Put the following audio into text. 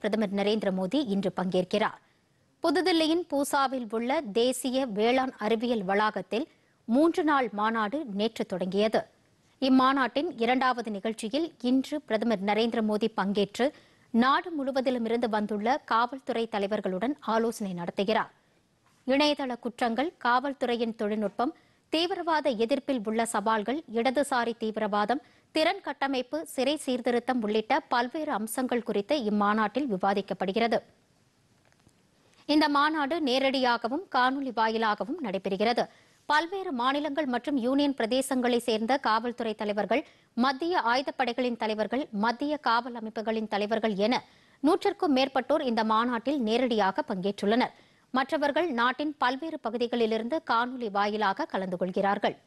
பிரதமர் நரேந்திர மோடி இன்று பங்கேற்கிறார் புதுதில்லியின் பூசாவில் உள்ள தேசிய வேளாண் அறிவியல் வளாகத்தில் மூன்று நாள் மாநாடு நேற்று தொடங்கியது இம்மாநாட்டின் இரண்டாவது நிகழ்ச்சியில் இன்று பிரதமர் நரேந்திர மோடி பங்கேற்று நாடு முழுவதிலுமிருந்து வந்துள்ள காவல்துறை தலைவர்களுடன் ஆலோசனை நடத்துகிறார் இணையதள குற்றங்கள் காவல்துறையின் தொழில்நுட்பம் தீவிரவாத எதிர்ப்பில் உள்ள சவால்கள் இடதுசாரி தீவிரவாதம் திறன் கட்டமைப்பு சிறை சீர்திருத்தம் உள்ளிட்ட பல்வேறு அம்சங்கள் குறித்து இம்மாநாட்டில் விவாதிக்கப்படுகிறது இந்த மாநாடு நேரடியாகவும் காணொலி வாயிலாகவும் நடைபெறுகிறது பல்வேறு மாநிலங்கள் மற்றும் யூனியன் பிரதேசங்களை சேர்ந்த காவல்துறை தலைவர்கள் மத்திய ஆயுதப்படைகளின் தலைவர்கள் மத்திய காவல் அமைப்புகளின் தலைவர்கள் என நூற்றுக்கும் மேற்பட்டோர் இந்த மாநாட்டில் நேரடியாக பங்கேற்றுள்ளனா் மற்றவர்கள் நாட்டின் பல்வேறு பகுதிகளிலிருந்து காணொலி வாயிலாக கலந்து கொள்கிறார்கள்